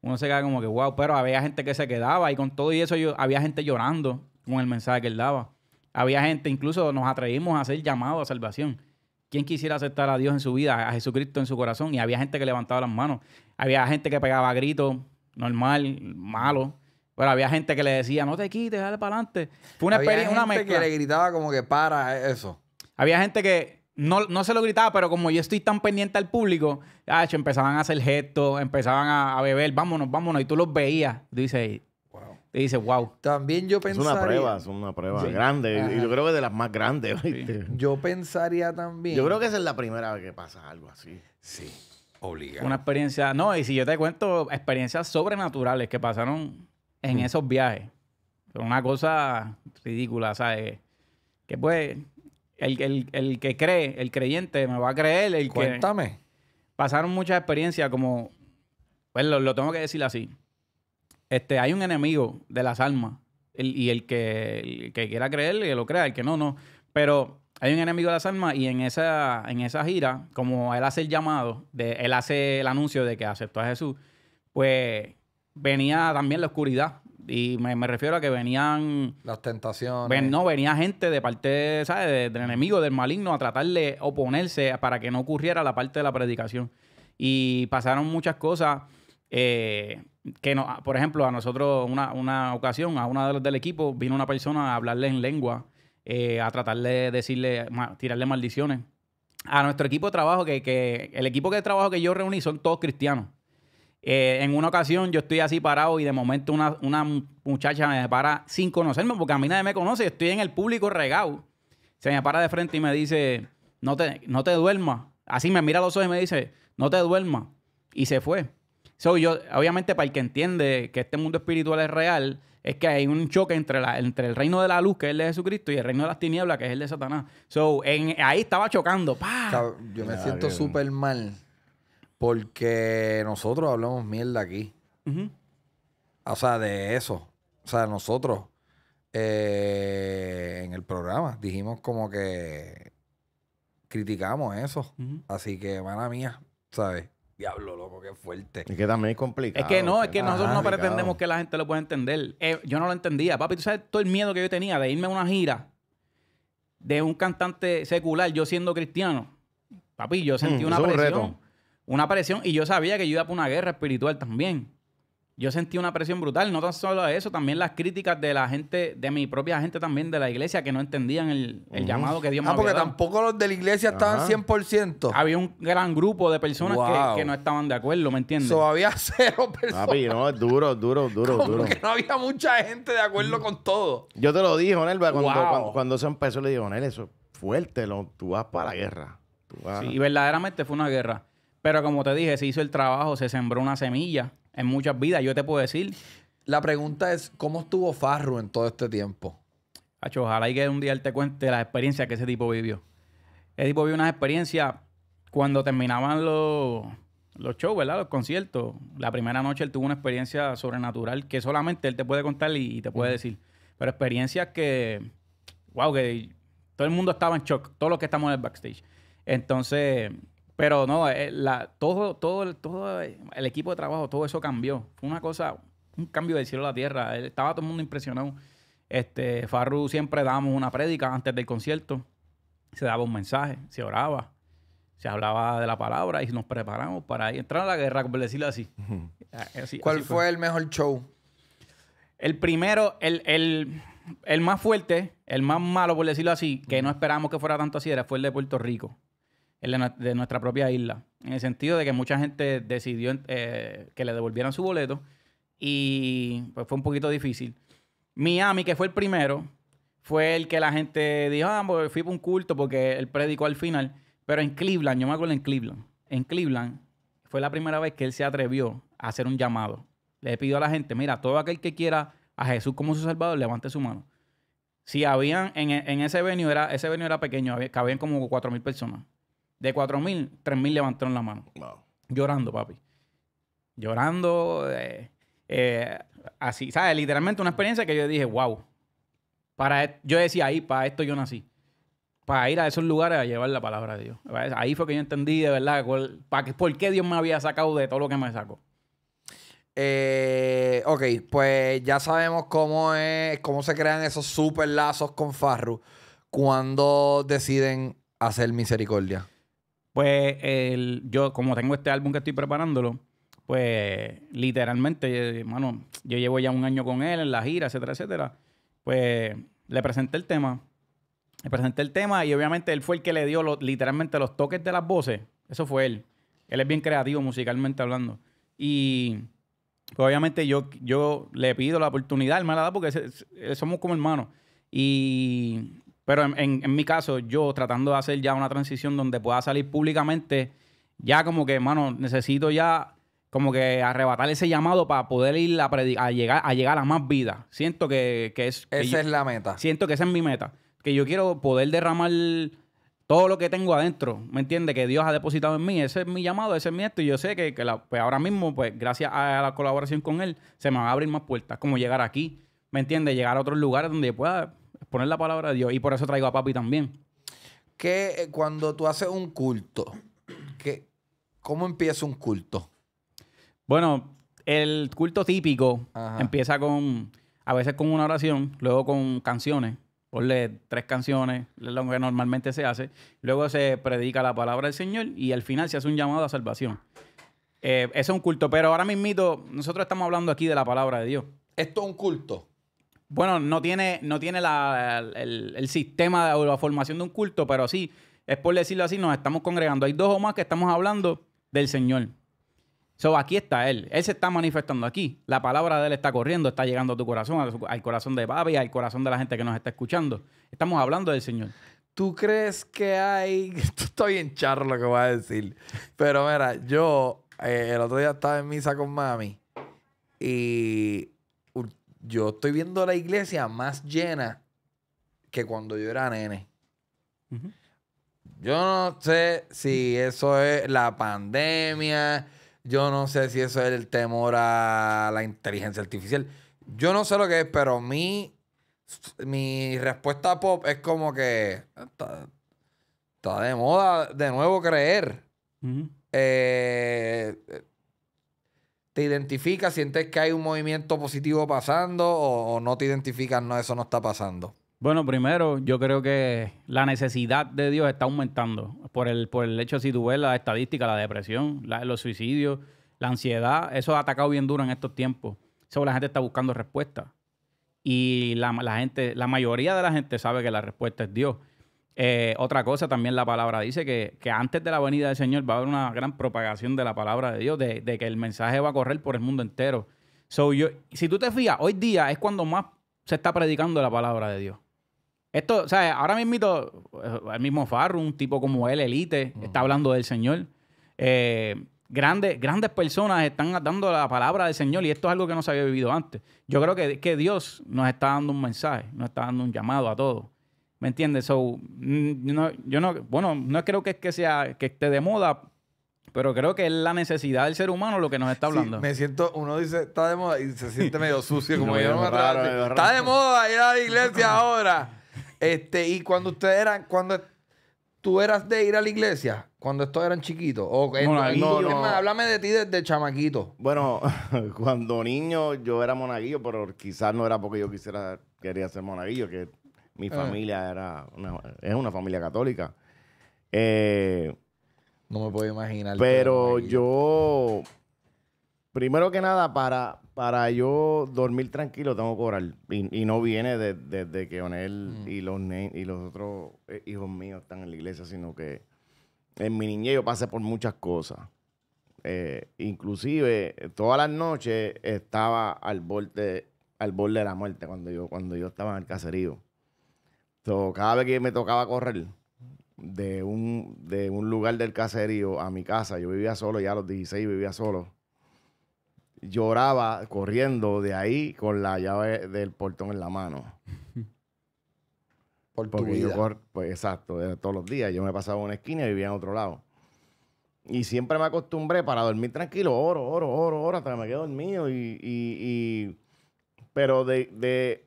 Speaker 2: Uno se queda como que, wow, pero había gente que se quedaba y con todo y eso yo, había gente llorando con el mensaje que él daba. Había gente, incluso nos atrevimos a hacer llamado a salvación. ¿Quién quisiera aceptar a Dios en su vida, a Jesucristo en su corazón? Y había gente que levantaba las manos. Había gente que pegaba gritos, normal, malo. Pero había gente que le decía, no te quites, dale para adelante. Fue una experiencia, una que le
Speaker 1: gritaba como que para eso.
Speaker 2: Había gente que no, se lo gritaba, pero como yo estoy tan pendiente al público, ah, empezaban a hacer gestos, empezaban a, beber, vámonos, vámonos, y tú los veías. Dice.
Speaker 1: dices, wow. Te wow. También yo pensaría... Es una prueba, es una prueba grande, y yo creo que es de las más grandes. Yo pensaría también... Yo creo que
Speaker 3: esa es la primera vez que pasa algo así. Sí,
Speaker 1: obligado. Una
Speaker 2: experiencia... No, y si yo te cuento experiencias sobrenaturales que pasaron en mm. esos viajes. Una cosa ridícula, ¿sabes? Que pues el, que cree, el creyente, me va a creer. El Cuéntame. Pasaron muchas experiencias como... Pues lo, tengo que decir así. Este, hay un enemigo de las almas. y el que, quiera creer, que lo crea. El que no, no. Pero hay un enemigo de las almas y en esa, en esa gira, como él hace el llamado, de, él hace el anuncio de que aceptó a Jesús, pues venía también la oscuridad y me, refiero a que venían... Las tentaciones. no, venía gente de parte, ¿sabes? Del, enemigo, del maligno, a tratar de oponerse para que no ocurriera la parte de la predicación. Y pasaron muchas cosas eh, que, no, por ejemplo, a nosotros una, una ocasión, a una de las del equipo, vino una persona a hablarle en lengua, eh, a tratarle de decirle, tirarle maldiciones. A nuestro equipo de trabajo, que, que el equipo de trabajo que yo reuní son todos cristianos. Eh, en una ocasión yo estoy así parado y de momento una, muchacha me para sin conocerme, porque a mí nadie me conoce, estoy en el público regado. Se me para de frente y me dice, no te, no te duermas. Así me mira a los ojos y me dice, no te duermas. Y se fue. So, yo, obviamente, para el que entiende que este mundo espiritual es real, es que hay un choque entre, la, entre el reino de la luz, que es el de Jesucristo, y el reino de las tinieblas, que es
Speaker 1: el de Satanás. So, ahí estaba chocando. Yo me siento súper mal porque nosotros hablamos mierda aquí. O sea, de eso. O sea, nosotros eh, en el programa dijimos como que criticamos eso. Así que, mala mía, ¿sabes?
Speaker 3: Diablo, loco, qué fuerte.
Speaker 1: Es que también es complicado. Es que no, es que nosotros no pretendemos
Speaker 2: que la gente lo pueda entender. Eh, yo no lo entendía, papi. Tú sabes todo el miedo que yo tenía de irme a una gira de un cantante secular, yo siendo cristiano. Papi, yo sentí mm, una presión una presión y yo sabía que yo iba por una guerra espiritual también. Yo sentí una presión brutal, no tan solo eso, también las críticas de la gente, de mi propia gente también de la iglesia que no entendían el,
Speaker 1: llamado que Dios me ah, porque tampoco los de la iglesia estaban 100%. Había un gran grupo de personas que,
Speaker 3: no estaban de acuerdo, ¿me entiendes?
Speaker 1: había cero personas.
Speaker 3: no, es duro, duro, duro, duro.
Speaker 1: no había mucha gente de acuerdo con todo.
Speaker 3: Yo te lo dije, Nelva, cuando, cuando, se empezó le dije Nel, eso es fuerte, tú vas para la guerra. y
Speaker 2: verdaderamente fue una guerra. Pero como te dije, se hizo el trabajo, se sembró una semilla en muchas vidas, yo te puedo decir. La
Speaker 1: pregunta es, ¿cómo estuvo Farro en todo este tiempo?
Speaker 2: Hacho, ojalá y que un día él te cuente las experiencias que ese tipo vivió. Ese tipo vivió unas experiencias cuando terminaban los, los shows, ¿verdad? Los conciertos. La primera noche él tuvo una experiencia sobrenatural que solamente él te puede contar y, te puede decir. Pero experiencias que, wow, que todo el mundo estaba en shock, todos los que estamos en el backstage. Entonces, pero no, eh, la, todo, todo, todo el equipo de trabajo, todo eso cambió. Fue una cosa, un cambio del cielo a la tierra. Estaba todo el mundo impresionado. Este, Farru siempre dábamos una prédica antes del concierto. Se daba un mensaje, se oraba, se hablaba de la palabra y nos preparamos para entrar a la guerra, por decirlo así. así ¿Cuál fue. el mejor show? El primero, el, el, el, más fuerte, el más malo, por decirlo así, que no esperábamos que fuera tanto así, era fue el de Puerto Rico de nuestra propia isla. En el sentido de que mucha gente decidió eh, que le devolvieran su boleto y pues fue un poquito difícil. Miami, que fue el primero, fue el que la gente dijo, ah, pues fui por un culto porque él predicó al final. Pero en Cleveland, yo me acuerdo en Cleveland, en Cleveland fue la primera vez que él se atrevió a hacer un llamado. Le pidió a la gente, mira, todo aquel que quiera a Jesús como su Salvador, levante su mano. Si habían, en, ese venue era, ese venue era pequeño, cabían como 4.000 personas. De 4.000, 3.000 levantaron la mano. Llorando, papi. Llorando. Eh, eh, así, ¿sabes? Literalmente una experiencia que yo dije, wow. Para, e, yo decía ahí, para esto yo nací. Para ir a esos lugares a llevar la palabra de Dios. Ahí fue que yo entendí de verdad para por qué Dios me había sacado de todo lo que me sacó.
Speaker 1: Eh, ok, pues ya sabemos cómo es, cómo se crean esos super lazos con Farru cuando deciden hacer misericordia. Pues el, yo, como
Speaker 2: tengo este álbum que estoy preparándolo, pues literalmente, hermano, yo llevo ya un año con él en la gira, etcétera, etcétera. Pues le presenté el tema. Le presenté el tema y obviamente él fue el que le dio literalmente los toques de las voces. Eso fue él. Él es bien creativo musicalmente hablando. Y pues, obviamente yo, yo le pido la oportunidad, él me la da porque somos como hermanos. Y pero en, en, mi caso, yo tratando de hacer ya una transición donde pueda salir públicamente, ya como que, mano, necesito ya como que arrebatar ese llamado para poder ir a, llegar, a llegar a más vida. Siento que, que es... esa es la meta. Siento que esa es mi meta. Que yo quiero poder derramar todo lo que tengo adentro, ¿me entiendes? Que Dios ha depositado en mí. Ese es mi llamado, ese es mi esto. Y yo sé que, la, pues ahora mismo, pues gracias a la colaboración con Él, se me van a abrir más puertas. Como llegar aquí, ¿me entiendes? Llegar a otros lugares donde pueda Poner la palabra de Dios. Y por eso traigo a papi
Speaker 1: también. Que eh, cuando tú haces un culto, ¿cómo empieza un culto? Bueno, el culto típico empieza
Speaker 2: con, a veces con una oración, luego con canciones. Ponle tres canciones, lo que normalmente se hace. Luego se predica la palabra del Señor y al final se hace un llamado a salvación. Eh, es un culto, pero ahora mismito nosotros estamos hablando aquí de la palabra de Dios.
Speaker 1: Esto es un culto.
Speaker 2: Bueno, no tiene, no tiene el, sistema de, o la formación de un culto, pero sí, es por decirlo así, nos estamos congregando. Hay dos o más que estamos hablando del Señor. So, aquí está Él. Él se está manifestando aquí. La palabra de Él está corriendo, está llegando a tu corazón, al corazón de Babi, al corazón de la gente que nos está escuchando. Estamos hablando del Señor.
Speaker 1: ¿Tú crees que hay... Estoy en charro lo que voy a decir. Pero mira, yo eh, el otro día estaba en misa con mami y yo estoy viendo la iglesia más llena que cuando yo era nene. Yo no sé si eso es la pandemia, yo no sé si eso es el temor a la inteligencia artificial. Yo no sé lo que es, pero mi, respuesta pop es como que ah, está, de moda de nuevo creer. eh, te identificas, sientes que hay un movimiento positivo pasando o, no te identificas, no, eso no está pasando?
Speaker 2: Bueno, primero, yo creo que la necesidad de Dios está aumentando. Por el, por el hecho, si tú ves la estadística, la depresión, los suicidios, la ansiedad, eso ha atacado bien duro en estos tiempos. Eso la gente está buscando respuesta. Y la gente, la mayoría de la gente sabe que la respuesta es Dios. Eh, otra cosa, también la palabra dice que, antes de la venida del Señor va a haber una gran propagación de la palabra de Dios, de, que el mensaje va a correr por el mundo entero. So, yo, si tú te fías hoy día es cuando más se está predicando la palabra de Dios. Esto, o sea, ahora mismo eh, el mismo Farro, un tipo como él, Elite, está hablando del Señor. Eh, grandes, grandes personas están dando la palabra del Señor y esto es algo que no se había vivido antes. Yo creo que, que Dios nos está dando un mensaje, nos está dando un llamado a todos. ¿Me entiendes? So, mm, no, yo no, bueno, no creo que, sea que esté de moda, pero creo que es la necesidad del ser humano lo que nos está hablando.
Speaker 1: me siento, uno dice, está de moda y se siente medio sucio, como yo no Está de moda ir a la iglesia ahora. Este, y cuando ustedes eran, cuando tú eras de ir a la iglesia, cuando estos eran chiquitos, o monaguillo. Más, háblame de ti desde chamaquito. Bueno, cuando niño yo era monaguillo, pero
Speaker 3: quizás no era porque yo quisiera, quería ser monaguillo, que mi ah. familia era una, es una familia católica. Eh, no me puedo imaginar. Pero yo, primero que nada, para, para yo dormir tranquilo tengo que orar. Y, no viene desde que Onel mm. y, los y los otros eh, hijos míos están en la iglesia, sino que en mi niñez yo pasé por muchas cosas. Eh, inclusive, todas las noches estaba al borde, al borde de la muerte cuando yo, cuando yo estaba en el caserío cada vez que me tocaba correr de un, de un lugar del caserío a mi casa, yo vivía solo, ya a los 16 vivía solo. Lloraba corriendo de ahí con la llave del portón en la mano. Por tu yo pues exacto, todos los días. Yo me pasaba una esquina y vivía en otro lado. Y siempre me acostumbré para dormir tranquilo, oro, oro, oro, oro, hasta que me quedo dormido. Y, Pero de, de,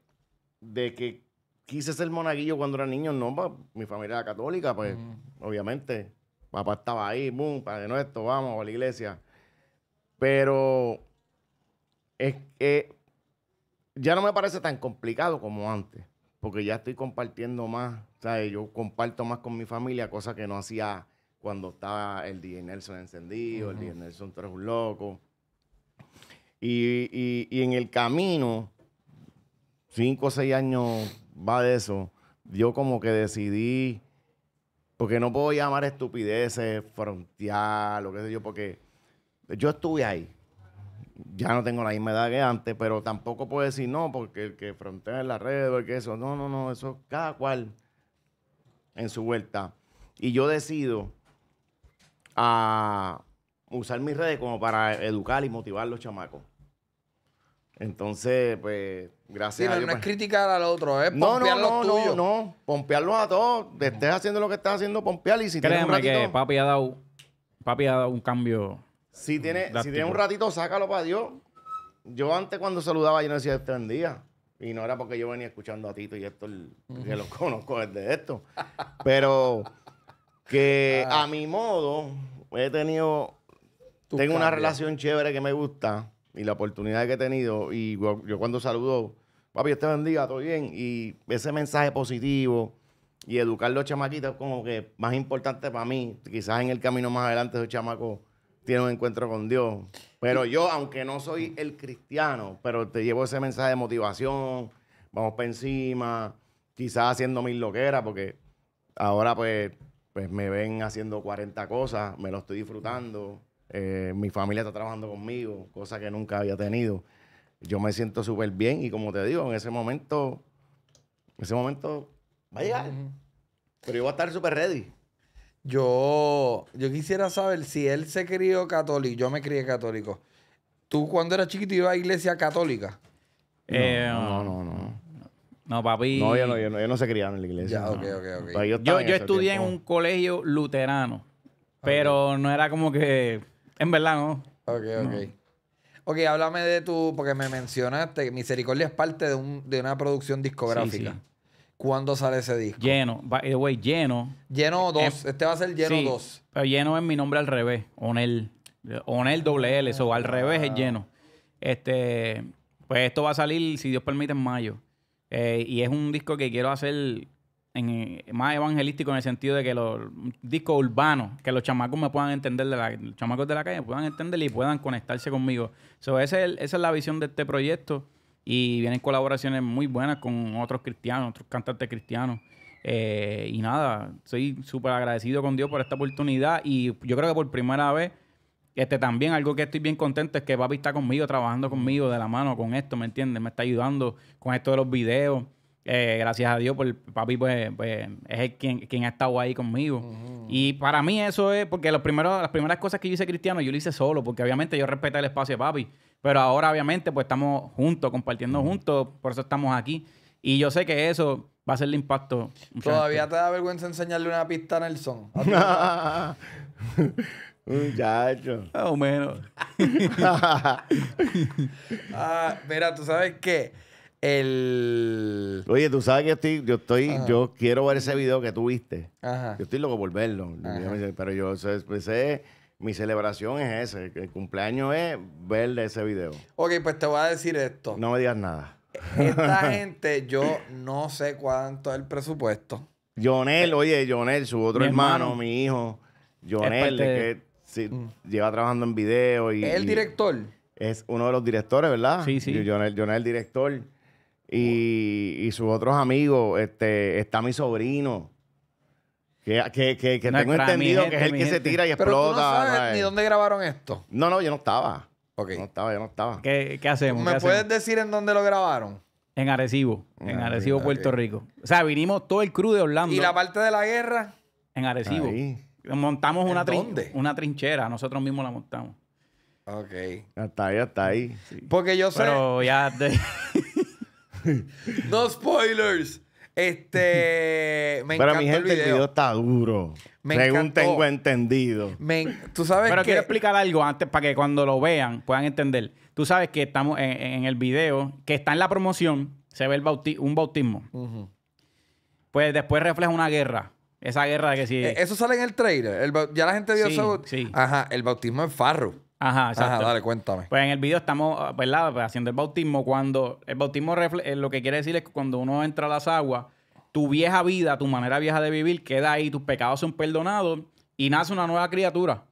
Speaker 3: de que quise ser monaguillo cuando era niño, no, mi familia era católica, pues obviamente, papá estaba ahí, boom, no esto vamos a la iglesia. Pero es que ya no me parece tan complicado como antes, porque ya estoy compartiendo más, o sea Yo comparto más con mi familia, cosa que no hacía cuando estaba el DJ Nelson encendido, el DJ Nelson, tres un loco. Y, y, y en el camino, cinco o seis años va de eso, yo como que decidí, porque no puedo llamar estupideces, frontear, lo que sé yo, porque yo estuve ahí. Ya no tengo la misma edad que antes, pero tampoco puedo decir no, porque el que frontea en la red, el que eso, no, no, no, eso cada cual en su vuelta. Y yo decido a ah, usar mis redes como para educar y motivar a los chamacos. Entonces, pues, gracias no, es pues. criticar al otro, es no, pompear no, no, No, no, pompearlos a todos. Estés haciendo lo que estás haciendo, pompear. Y si Créeme un ratito, que papi ha, dado, papi ha dado un cambio. Si tienes si tiene un ratito, sácalo para Dios. Yo antes cuando saludaba, yo no decía este día. Y no era porque yo venía escuchando a Tito y esto, el, que lo conozco desde esto. Pero que ah. a mi modo he tenido...
Speaker 1: tengo una relación
Speaker 3: chévere que me gusta y la oportunidad que he tenido. Y yo, cuando saludo, papi, te bendiga, todo bien. Y ese mensaje positivo y educar los chamaquitos como que más importante para mí. Quizás en el camino más adelante esos chamacos tienen un encuentro con Dios. Pero yo, aunque no soy el cristiano, pero te llevo ese mensaje de motivación, vamos para encima, quizás haciendo mil loqueras, porque ahora pues, pues me ven haciendo 40 cosas, me lo estoy disfrutando eh, mi familia está trabajando conmigo, cosa que nunca había tenido. Yo me siento súper bien y como te digo, en ese momento, En ese momento va a llegar.
Speaker 1: Pero yo voy a estar súper ready. Yo, yo quisiera saber si él se crió católico, yo me crié católico. ¿Tú cuando eras chiquito ibas a iglesia católica?
Speaker 3: Eh, no, no, no, no, papi. No, yo no, yo no, yo no se criaba en la iglesia.
Speaker 1: Yo, estudié en un
Speaker 2: colegio luterano, pero no era como que
Speaker 1: en verdad, no. Ok, ok. Ok, háblame de tu. Porque me mencionaste que Misericordia es parte de, una producción discográfica. ¿Cuándo sale ese disco? Lleno. By the way, lleno. Lleno 2. este va a ser lleno 2.
Speaker 2: pero lleno es mi nombre al revés. Onel. Onel doble L. Eso al ah. revés es lleno. Este. Pues esto va a salir, si Dios permite, en mayo. Eh, y es un disco que quiero hacer más evangelístico en el sentido de que los discos urbanos, que los chamacos me puedan entender, de la, los chamacos de la calle puedan entender y puedan conectarse conmigo. esa, es, la visión de este proyecto y vienen colaboraciones muy buenas con otros cristianos, otros cantantes cristianos. Eh, y nada, soy súper agradecido con Dios por esta oportunidad y yo creo que por primera vez este, también algo que estoy bien contento es que papi está conmigo, trabajando conmigo de la mano con esto, ¿me entiendes? Me está ayudando con esto de los videos. Eh, gracias a Dios, por papi pues, pues es quien, ha estado ahí conmigo. Y para mí eso es, porque los primeros, las primeras cosas que yo hice cristiano, yo lo hice solo, porque obviamente yo respeté el espacio de papi. Pero ahora obviamente pues estamos juntos, compartiendo juntos, por eso estamos aquí. Y yo sé que eso va a ser el impacto. Todavía
Speaker 1: te da vergüenza enseñarle una pista a Nelson.
Speaker 3: Muchacho. Más o menos.
Speaker 1: Ah, mira, tú sabes qué.
Speaker 3: El. Oye, tú sabes que yo estoy, yo estoy, yo quiero ver ese video que tú viste. Yo estoy loco por verlo. Pero yo empecé, pues, mi celebración es ese. El cumpleaños es ver ese video. Ok, pues te voy a decir esto. No me digas nada.
Speaker 1: Esta gente, yo no sé cuánto es el presupuesto.
Speaker 3: Jonel, oye, Jonel, su otro hermano, mi hijo. Jonel, que mm. lleva trabajando en video y. ¿Es el director? es uno de los directores, ¿verdad? Sí, sí. Jonel, Jonel, director. Y, sus otros amigos, este, está mi sobrino. Que, tengo entendido que es el que se tira y Pero no sabes ni dónde grabaron esto. No, no, yo no estaba. No estaba, yo no estaba. ¿Qué, hacemos? ¿Me puedes
Speaker 1: decir en dónde lo grabaron?
Speaker 2: En Arecibo. En Arecibo, Puerto Rico. O sea, vinimos todo el crew de Orlando. ¿Y la parte de la guerra? En Arecibo. Montamos una, trinchera. Nosotros mismos la montamos.
Speaker 1: Ok.
Speaker 3: Hasta ahí, hasta ahí. Porque yo sé... Pero ya...
Speaker 1: no spoilers. Este. Me Pero mi gente, el video.
Speaker 3: está duro. Me según tengo entendido.
Speaker 1: tú sabes Pero quiero explicar algo
Speaker 2: antes para que cuando lo vean puedan entender. Tú sabes que estamos en, el video, que está en la promoción, se ve el bauti un bautismo. Pues después refleja una guerra. Esa guerra de que Si... Eh, eso sale en el trailer. ya la gente vio eso. Sí. Ajá, el bautismo es Farro. Ajá, exacto. dale, cuéntame. Pues en el video estamos, ah, ¿verdad? Pues, haciendo el bautismo. Cuando el bautismo eh, lo que quiere decir es que cuando uno entra a las aguas, tu vieja vida, tu manera vieja de vivir queda ahí, tus pecados son perdonados y nace una nueva criatura.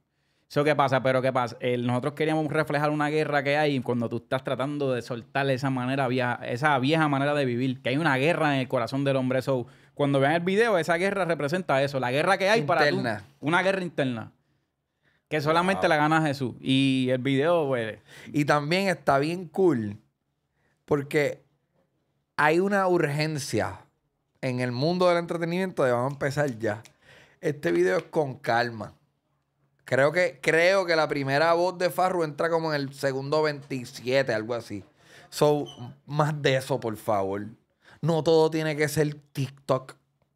Speaker 2: Eso qué pasa, pero qué pasa. nosotros queríamos reflejar una guerra que hay cuando tú estás tratando de soltar esa manera vieja, esa vieja manera de vivir, que hay una guerra en el corazón del hombre. cuando vean el video, esa guerra representa eso, la guerra que hay para tú, una guerra interna. Que solamente la gana Jesús.
Speaker 1: Y el video, güey. Pues, y también está bien cool porque hay una urgencia en el mundo del entretenimiento de vamos a empezar ya. Este video es con calma. Creo que, creo que la primera voz de Farru entra como en el segundo 27, algo así. So, más de eso, por favor. No todo tiene que ser TikTok.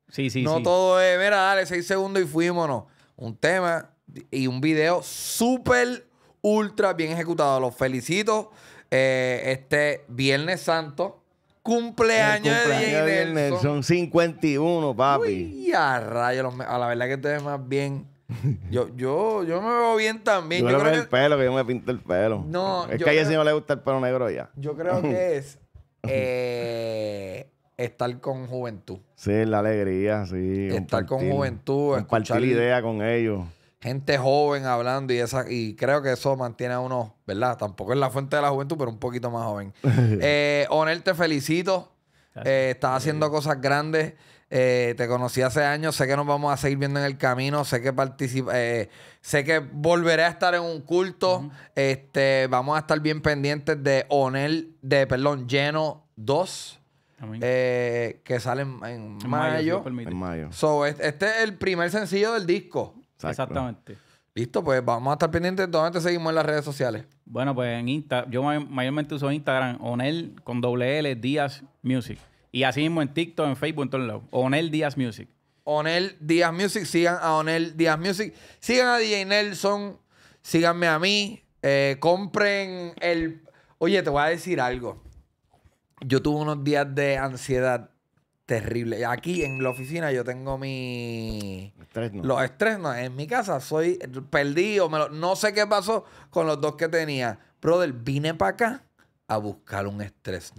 Speaker 1: Sí, sí, sí. No todo es, mira, dale, seis segundos y fuímonos. Un tema, y un video súper, ultra bien ejecutado. Los felicito. Eh, este Viernes Santo. Cumpleaños, de, Nelson. son 51, papi. Uy, a rayos. A la verdad que te ves más bien. Yo, yo, yo me veo bien también. Yo, creo que el
Speaker 3: pelo, que yo me pinto el pelo. No, es que a ella sí no le gusta el pelo negro ya. Yo
Speaker 1: creo que es eh, estar con juventud.
Speaker 3: Sí, la alegría, sí. Estar con juventud. Compartir la idea con ellos
Speaker 1: gente joven hablando y esa y creo que eso mantiene a uno, ¿verdad? Tampoco es la fuente de la juventud, pero un poquito más joven. eh, Onel, te felicito. Eh, estás haciendo cosas grandes. Eh, te conocí hace años, sé que nos vamos a seguir viendo en el camino, sé que participa, eh, sé que volveré a estar en un culto. Este, vamos a estar bien pendientes de Onel, de perdón, lleno 2. que sale en, mayo. So, este, este, es el primer sencillo del disco. Exactamente. Listo, pues vamos a estar pendientes. ¿Dónde te
Speaker 2: seguimos en las redes sociales? Bueno, pues en Insta. Yo mayormente uso Instagram. Onel con doble L, Díaz Music. Y así mismo en TikTok, en Facebook, en todos lados. Onel Díaz Music.
Speaker 1: Onel Díaz Music. Sigan a Onel Díaz Music. Sigan a DJ Nelson. Síganme a mí. Eh, compren el... Oye, te voy a decir algo. Yo tuve unos días de ansiedad terrible. Aquí en la oficina yo tengo mi... Los estresnos. no. En mi casa soy perdido. No sé qué pasó con los dos que tenía. Brother, vine para acá a buscar un estrés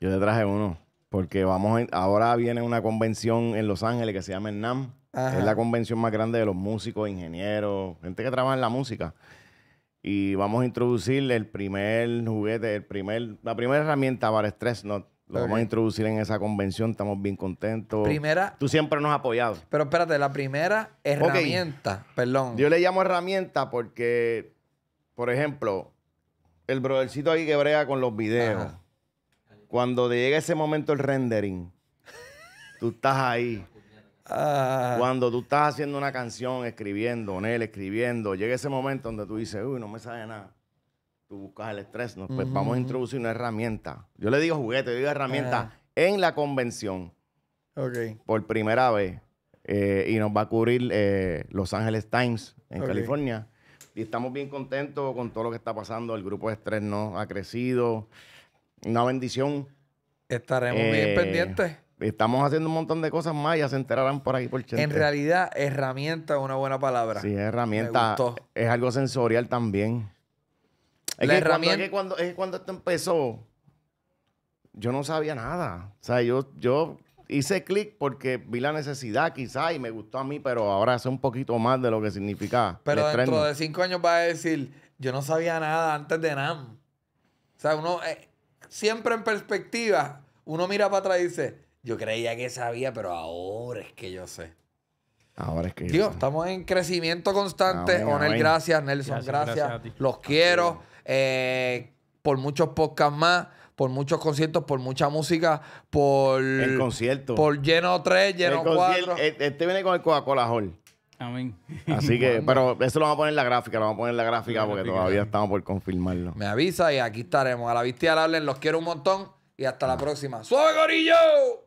Speaker 1: Yo
Speaker 3: te traje uno. Porque vamos ahora viene una convención en Los Ángeles que se llama NAM. Es la convención más grande de los músicos, ingenieros, gente que trabaja en la música. Y vamos a introducirle el primer juguete, el primer, la primera herramienta para estrés not lo vamos a introducir en esa convención, estamos bien contentos. Primera. Tú siempre nos has apoyado. Pero espérate,
Speaker 1: la primera herramienta,
Speaker 3: perdón. Yo le llamo herramienta porque, por ejemplo, el brothercito ahí que brega con los videos. Cuando llega ese momento el rendering, tú estás ahí. Ah. Cuando tú estás haciendo una canción, escribiendo, él escribiendo, llega ese momento donde tú dices, uy, no me sale nada tú buscas el estrés, ¿no? pues vamos a introducir una herramienta. Yo le digo juguete, yo digo herramienta en la convención. Ok. Por primera vez. Eh, y nos va a cubrir eh, Los Ángeles Times en California. Y estamos bien contentos con todo lo que está pasando. El grupo de estrés no ha crecido. Una bendición.
Speaker 1: Estaremos bien eh, pendientes.
Speaker 3: Estamos haciendo un montón de cosas más, ya se enterarán por aquí por En
Speaker 1: realidad, herramienta es una buena palabra. Sí, herramienta.
Speaker 3: Es algo sensorial también
Speaker 1: la que herramienta. es que cuando, es cuando esto empezó,
Speaker 3: yo no sabía nada. O sea, yo, yo hice clic porque vi la necesidad quizá y me gustó a mí, pero ahora sé un poquito más de lo que significa. Pero dentro de
Speaker 1: cinco años vas a decir, yo no sabía nada antes de NAM. O sea, uno eh, siempre en perspectiva, uno mira para atrás y dice, yo creía que sabía, pero ahora es que yo sé. Ahora es que yo sé. Dios, estamos en crecimiento constante. gracias. Nelson, gracias Los quiero. Eh, por muchos podcasts más, por muchos conciertos, por mucha música, por. El concierto. Por lleno 3, lleno 4. Eh, este viene con el Coca-Cola Hall. Amén. Así que, pero eso lo vamos a poner en la gráfica, lo vamos a poner en la gráfica porque todavía eh. estamos por
Speaker 3: confirmarlo. Me
Speaker 1: avisa y aquí estaremos. A la vista y al los quiero un montón y hasta la próxima. ¡Suave, gorillo!